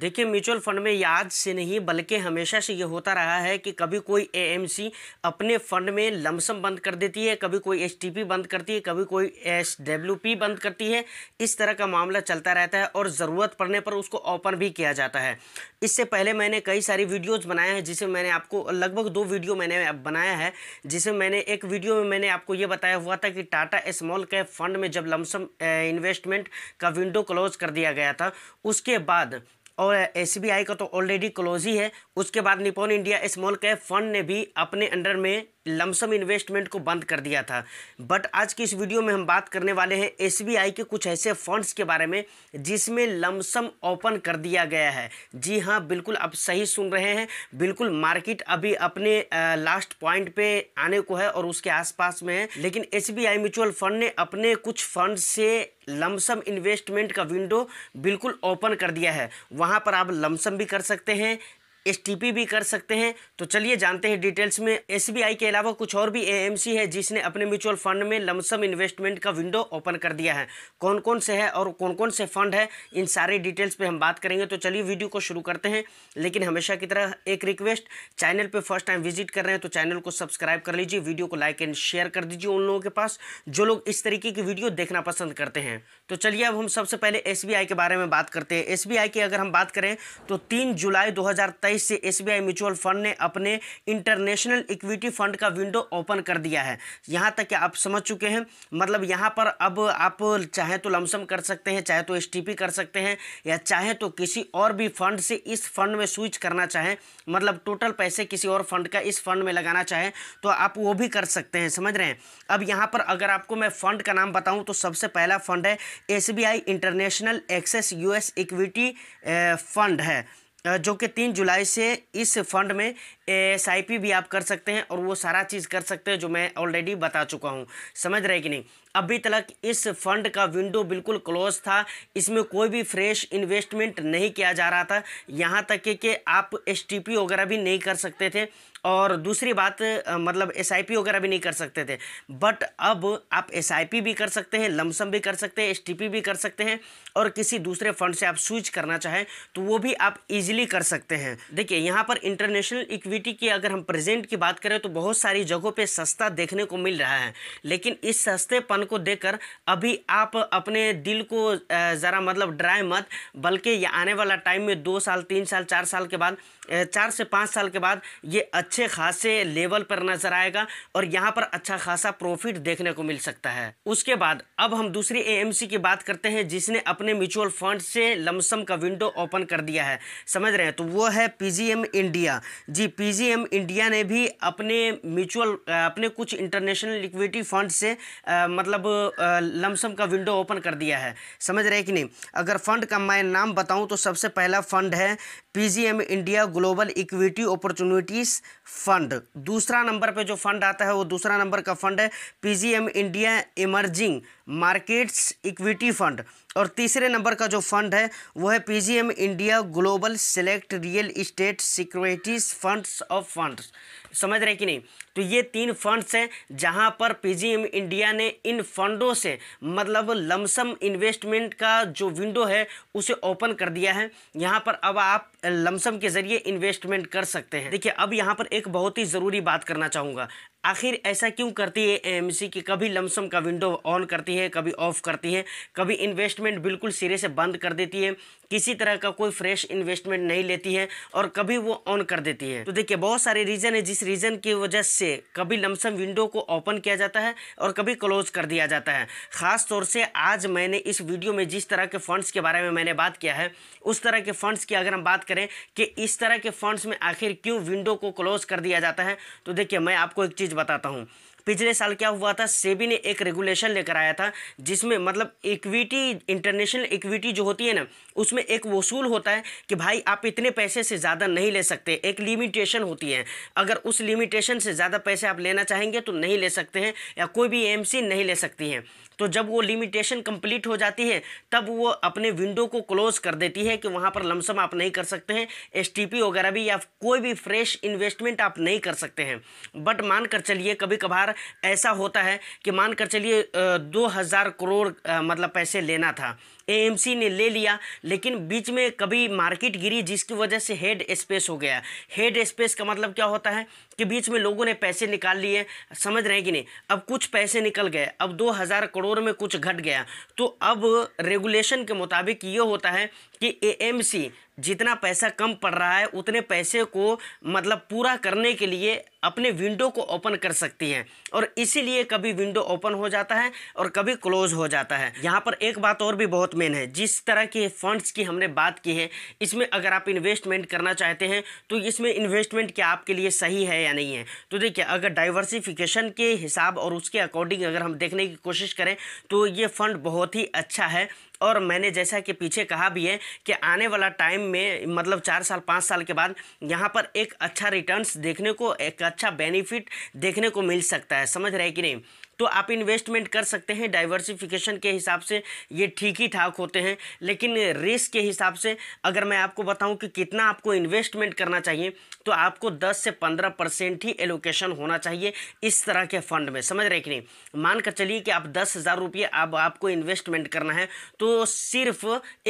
देखिए mutual fund में याद से नहीं बल्कि हमेशा से ये होता रहा है कि कभी कोई एएमसी अपने फंड में लमसम बंद कर देती है कभी कोई एसटीपी बंद करती है कभी कोई एसडब्ल्यूपी बंद करती है इस तरह का मामला चलता रहता है और ज़रूरत पड़ने पर उसको ओपन भी किया जाता है इससे पहले मैंने कई सारी वीडियोज़ बनाए हैं जिसे मैंने आपको लगभग दो वीडियो मैंने बनाया है जिसे मैंने एक वीडियो में मैंने आपको ये बताया हुआ था कि टाटा स्मॉल कैप फंड में जब लमसम इन्वेस्टमेंट का विंडो क्लोज कर दिया गया था उसके बाद और आई का तो ऑलरेडी क्लोज ही है उसके बाद Nippon India small cap fund ने भी अपने अंडर में लमसम इन्वेस्टमेंट को बंद कर दिया था बट आज की इस वीडियो में हम बात करने वाले हैं एसबीआई के कुछ ऐसे फंड्स के बारे में जिसमें लमसम ओपन कर दिया गया है जी हाँ बिल्कुल आप सही सुन रहे हैं बिल्कुल मार्केट अभी अपने आ, लास्ट पॉइंट पे आने को है और उसके आसपास में है लेकिन एस म्यूचुअल फंड ने अपने कुछ फंड से लमसम इन्वेस्टमेंट का विंडो बिल्कुल ओपन कर दिया है वहाँ पर आप लमसम भी कर सकते हैं एस भी कर सकते हैं तो चलिए जानते हैं डिटेल्स में एस के अलावा कुछ और भी ए है जिसने अपने म्यूचुअल फंड में लमसम इन्वेस्टमेंट का विंडो ओपन कर दिया है कौन कौन से है और कौन कौन से फंड है इन सारे डिटेल्स पर हम बात करेंगे तो चलिए वीडियो को शुरू करते हैं लेकिन हमेशा की तरह एक रिक्वेस्ट चैनल पर फर्स्ट टाइम विजिट कर रहे हैं तो चैनल को सब्सक्राइब कर लीजिए वीडियो को लाइक एंड शेयर कर दीजिए उन लोगों के पास जो लोग इस तरीके की वीडियो देखना पसंद करते हैं तो चलिए अब हम सबसे पहले एस के बारे में बात करते हैं एस की अगर हम बात करें तो तीन जुलाई दो 2022 से एसबीआई म्यूचुअल फंड ने अपने इंटरनेशनल इक्विटी फंड का विंडो ओपन कर दिया है यहाँ तक कि आप समझ चुके हैं मतलब यहाँ पर अब आप चाहे तो लमसम कर सकते हैं चाहे तो एस कर सकते हैं या चाहे तो किसी और भी फंड से इस फंड में स्विच करना चाहें मतलब टोटल पैसे किसी और फंड का इस फंड में लगाना चाहें तो आप वो भी कर सकते हैं समझ रहे हैं अब यहाँ पर अगर आपको मैं फंड का नाम बताऊँ तो सबसे पहला फंड है S international access US equity fund है जो कि तीन जुलाई से इस फंड में एस आई पी भी आप कर सकते हैं और वो सारा चीज़ कर सकते हैं जो मैं ऑलरेडी बता चुका हूँ समझ रहे कि नहीं अभी तक इस फंड का विंडो बिल्कुल क्लोज था इसमें कोई भी फ्रेश इन्वेस्टमेंट नहीं किया जा रहा था यहाँ तक कि आप एस वगैरह भी नहीं कर सकते थे और दूसरी बात मतलब एस वगैरह भी नहीं कर सकते थे बट अब आप एस भी कर सकते हैं लमसम भी कर सकते हैं एस भी कर सकते हैं और किसी दूसरे फंड से आप स्विच करना चाहें तो वो भी आप इजीली कर सकते हैं देखिए यहाँ पर इंटरनेशनल इक्विटी क्वालिटी की अगर हम प्रेजेंट की बात करें तो बहुत सारी जगहों पे सस्ता देखने को मिल रहा है लेकिन इस सस्तेपन को देखकर अभी आप अपने दिल को ज़रा मतलब ड्राई मत बल्कि ये आने वाला टाइम में दो साल तीन साल चार साल के बाद चार से पाँच साल के बाद ये अच्छे खासे लेवल पर नज़र आएगा और यहाँ पर अच्छा खासा प्रॉफिट देखने को मिल सकता है उसके बाद अब हम दूसरी ए की बात करते हैं जिसने अपने म्यूचुअल फंड से लमसम का विंडो ओपन कर दिया है समझ रहे हैं तो वो है P India G P PGIM India ने भी अपने म्यूचुअल अपने कुछ इंटरनेशनल लिक्विडिटी फंड से आ, मतलब लमसम का विंडो ओपन कर दिया है समझ रहे कि नहीं अगर फंड का मैं नाम बताऊं तो सबसे पहला फंड है PGIM India global equity opportunities fund दूसरा नंबर पे जो फंड आता है वो दूसरा नंबर का फंड है PGIM India emerging markets equity fund और तीसरे नंबर का जो फंड है वो है PGIM India global select real estate securities funds of funds समझ रहे कि नहीं तो ये तीन फंड्स हैं जहां पर पीजीएम इंडिया ने इन फंडों से मतलब लमसम इन्वेस्टमेंट का जो विंडो है उसे ओपन कर दिया है यहां पर अब आप लमसम के जरिए इन्वेस्टमेंट कर सकते हैं देखिए अब यहाँ पर एक बहुत ही ज़रूरी बात करना चाहूँगा आखिर ऐसा क्यों करती है एएमसी कि कभी लमसम का विंडो ऑन करती है कभी ऑफ करती है कभी इन्वेस्टमेंट बिल्कुल सिरे से बंद कर देती है किसी तरह का कोई फ्रेश इन्वेस्टमेंट नहीं लेती है और कभी वो ऑन कर देती है तो देखिए बहुत सारे रीज़न है जिस रीज़न की वजह से कभी लमसम विंडो को ओपन किया जाता है और कभी क्लोज कर दिया जाता है ख़ास तौर से आज मैंने इस वीडियो में जिस तरह के फंड्स के बारे में मैंने बात किया है उस तरह के फंड्स की अगर हम बात करें कि इस तरह के फंड्स में आखिर क्यों विंडो को क्लोज कर दिया जाता है तो देखिए मैं आपको एक चीज़ बताता हूँ पिछले साल क्या हुआ था सेबी ने एक रेगुलेशन लेकर आया था जिसमें मतलब इक्विटी इंटरनेशनल इक्विटी जो होती है ना उसमें एक वसूल होता है कि भाई आप इतने पैसे से ज़्यादा नहीं ले सकते एक लिमिटेशन होती है अगर उस लिमिटेशन से ज़्यादा पैसे आप लेना चाहेंगे तो नहीं ले सकते हैं या कोई भी एम नहीं ले सकती हैं तो जब वो लिमिटेशन कंप्लीट हो जाती है तब वो अपने विंडो को क्लोज कर देती है कि वहाँ पर लमसम आप नहीं कर सकते हैं एस वगैरह भी या कोई भी फ्रेश इन्वेस्टमेंट आप नहीं कर सकते हैं बट मान कर चलिए कभी कभार ऐसा होता है कि मान कर चलिए दो हज़ार करोड़ मतलब पैसे लेना था एएमसी ने ले लिया लेकिन बीच में कभी मार्केट गिरी जिसकी वजह से हेड स्पेस हो गया हेड स्पेस का मतलब क्या होता है कि बीच में लोगों ने पैसे निकाल लिए समझ रहे हैं कि नहीं अब कुछ पैसे निकल गए अब दो हज़ार करोड़ में कुछ घट गया तो अब रेगुलेशन के मुताबिक ये होता है कि एएमसी जितना पैसा कम पड़ रहा है उतने पैसे को मतलब पूरा करने के लिए अपने विंडो को ओपन कर सकती हैं और इसीलिए कभी विंडो ओपन हो जाता है और कभी क्लोज हो जाता है यहाँ पर एक बात और भी बहुत मेन है जिस तरह के फंड्स की हमने बात की है इसमें अगर आप इन्वेस्टमेंट करना चाहते हैं तो इसमें इन्वेस्टमेंट क्या आपके लिए सही है या नहीं है तो देखिए अगर डाइवर्सिफिकेशन के हिसाब और उसके अकॉर्डिंग अगर हम देखने की कोशिश करें तो ये फंड बहुत ही अच्छा है और मैंने जैसा कि पीछे कहा भी है कि आने वाला टाइम टाइम में मतलब चार साल पाँच साल के बाद यहाँ पर एक अच्छा रिटर्न्स देखने को एक अच्छा बेनिफिट देखने को मिल सकता है समझ रहे कि नहीं तो आप इन्वेस्टमेंट कर सकते हैं डाइवर्सिफिकेशन के हिसाब से ये ठीक ही ठाक होते हैं लेकिन रिस्क के हिसाब से अगर मैं आपको बताऊं कि कितना आपको इन्वेस्टमेंट करना चाहिए तो आपको 10 से 15 परसेंट ही एलोकेशन होना चाहिए इस तरह के फंड में समझ रहे कि नहीं मान कर चलिए कि आप दस हज़ार रुपये अब आपको इन्वेस्टमेंट करना है तो सिर्फ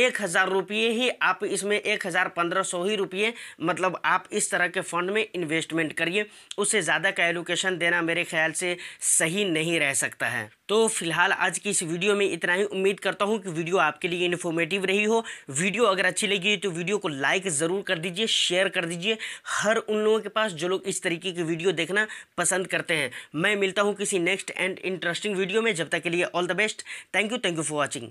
एक हज़ार रुपये ही आप इसमें एक हज़ार पंद्रह सौ ही रुपये मतलब आप इस तरह के फंड में इन्वेस्टमेंट करिए उससे ज़्यादा का एलोकेशन देना मेरे ख्याल से सही नहीं नहीं रह सकता है तो फिलहाल आज की इस वीडियो में इतना ही उम्मीद करता हूँ कि वीडियो आपके लिए इन्फॉर्मेटिव रही हो वीडियो अगर अच्छी लगी तो वीडियो को लाइक ज़रूर कर दीजिए शेयर कर दीजिए हर उन लोगों के पास जो लोग इस तरीके की वीडियो देखना पसंद करते हैं मैं मिलता हूँ किसी नेक्स्ट एंड इंटरेस्टिंग वीडियो में जब तक के लिए all the best thank you thank you for watching